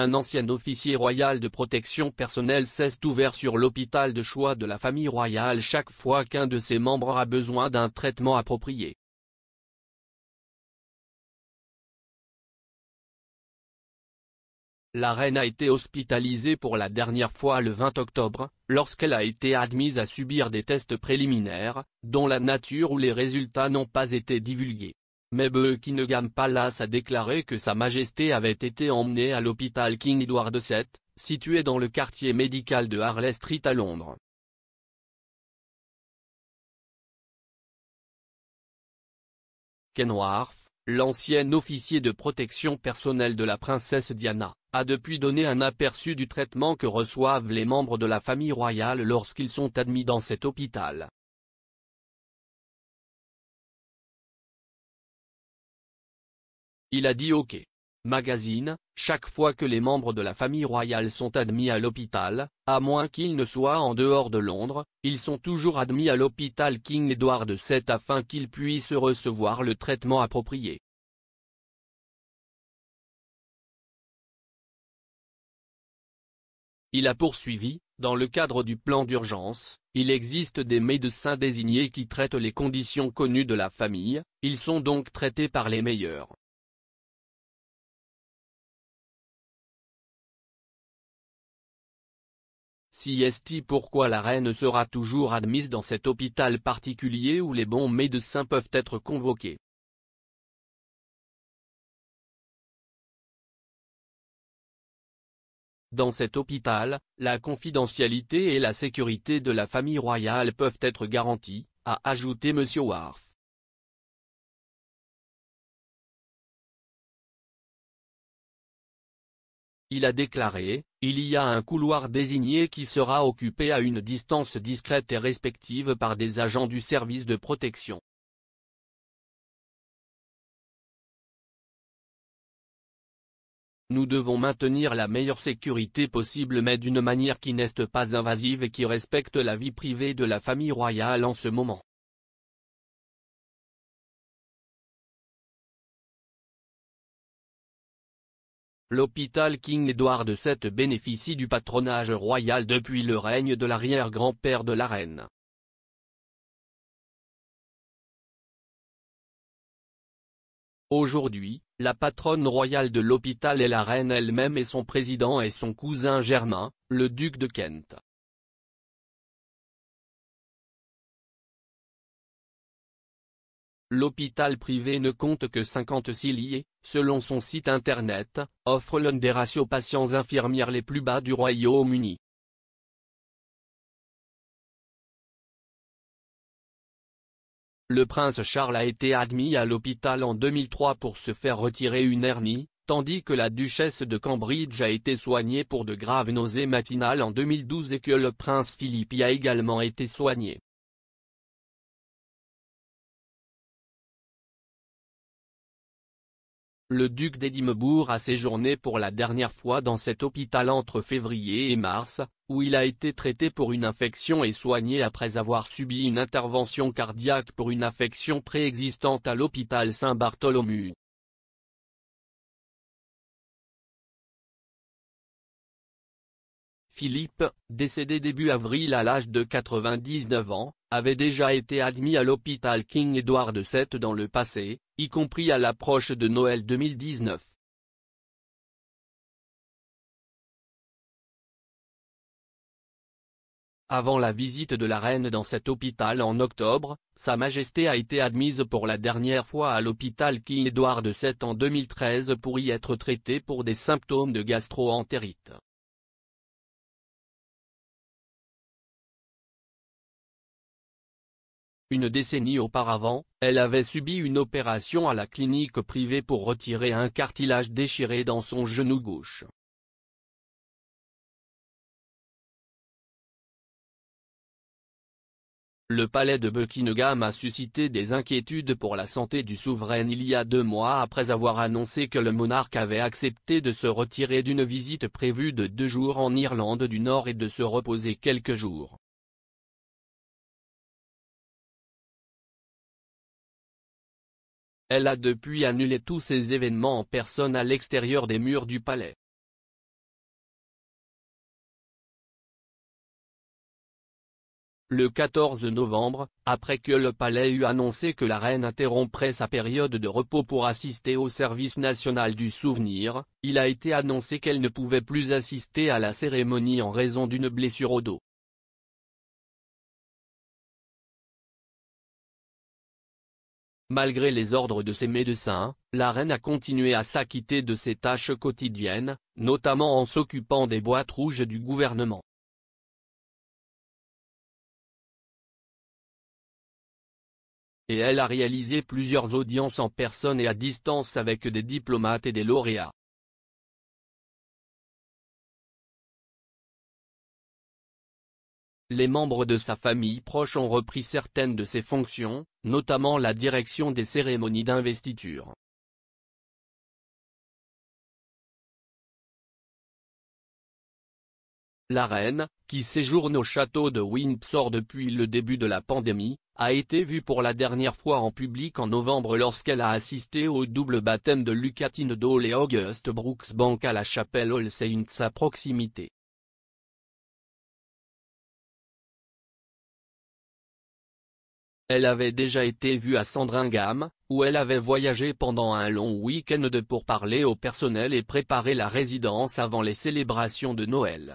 Un ancien officier royal de protection personnelle cesse ouvert sur l'hôpital de choix de la famille royale chaque fois qu'un de ses membres a besoin d'un traitement approprié. La reine a été hospitalisée pour la dernière fois le 20 octobre, lorsqu'elle a été admise à subir des tests préliminaires, dont la nature ou les résultats n'ont pas été divulgués. Mais Buckingham Palace a déclaré que Sa Majesté avait été emmenée à l'hôpital King Edward VII, situé dans le quartier médical de Harley Street à Londres. Ken l'ancien officier de protection personnelle de la princesse Diana, a depuis donné un aperçu du traitement que reçoivent les membres de la famille royale lorsqu'ils sont admis dans cet hôpital. Il a dit OK. Magazine, chaque fois que les membres de la famille royale sont admis à l'hôpital, à moins qu'ils ne soient en dehors de Londres, ils sont toujours admis à l'hôpital King Edward VII afin qu'ils puissent recevoir le traitement approprié. Il a poursuivi, dans le cadre du plan d'urgence, il existe des médecins désignés qui traitent les conditions connues de la famille, ils sont donc traités par les meilleurs. Si est pourquoi la reine sera toujours admise dans cet hôpital particulier où les bons médecins peuvent être convoqués. Dans cet hôpital, la confidentialité et la sécurité de la famille royale peuvent être garanties, a ajouté M. Warf. Il a déclaré, il y a un couloir désigné qui sera occupé à une distance discrète et respective par des agents du service de protection. Nous devons maintenir la meilleure sécurité possible mais d'une manière qui n'est pas invasive et qui respecte la vie privée de la famille royale en ce moment. L'hôpital King Edward VII bénéficie du patronage royal depuis le règne de l'arrière-grand-père de la reine. Aujourd'hui, la patronne royale de l'hôpital est la reine elle-même et son président est son cousin germain, le duc de Kent. L'hôpital privé ne compte que 56 lits, selon son site internet, offre l'un des ratios patients infirmières les plus bas du Royaume-Uni. Le prince Charles a été admis à l'hôpital en 2003 pour se faire retirer une hernie, tandis que la duchesse de Cambridge a été soignée pour de graves nausées matinales en 2012 et que le prince Philippe y a également été soigné. Le duc d'Edimbourg a séjourné pour la dernière fois dans cet hôpital entre février et mars, où il a été traité pour une infection et soigné après avoir subi une intervention cardiaque pour une affection préexistante à l'hôpital Saint-Bartholomew. Philippe, décédé début avril à l'âge de 99 ans, avait déjà été admis à l'hôpital King Edward VII dans le passé, y compris à l'approche de Noël 2019. Avant la visite de la reine dans cet hôpital en octobre, Sa Majesté a été admise pour la dernière fois à l'hôpital King Edward VII en 2013 pour y être traitée pour des symptômes de gastro-entérite. Une décennie auparavant, elle avait subi une opération à la clinique privée pour retirer un cartilage déchiré dans son genou gauche. Le palais de Buckingham a suscité des inquiétudes pour la santé du souverain il y a deux mois après avoir annoncé que le monarque avait accepté de se retirer d'une visite prévue de deux jours en Irlande du Nord et de se reposer quelques jours. Elle a depuis annulé tous ces événements en personne à l'extérieur des murs du palais. Le 14 novembre, après que le palais eut annoncé que la reine interromprait sa période de repos pour assister au service national du souvenir, il a été annoncé qu'elle ne pouvait plus assister à la cérémonie en raison d'une blessure au dos. Malgré les ordres de ses médecins, la reine a continué à s'acquitter de ses tâches quotidiennes, notamment en s'occupant des boîtes rouges du gouvernement. Et elle a réalisé plusieurs audiences en personne et à distance avec des diplomates et des lauréats. Les membres de sa famille proche ont repris certaines de ses fonctions, notamment la direction des cérémonies d'investiture. La reine, qui séjourne au château de Windsor depuis le début de la pandémie, a été vue pour la dernière fois en public en novembre lorsqu'elle a assisté au double baptême de Lucatine Dole et August Brooksbank à la chapelle All Saints à proximité. Elle avait déjà été vue à Sandringham, où elle avait voyagé pendant un long week-end de pour parler au personnel et préparer la résidence avant les célébrations de Noël.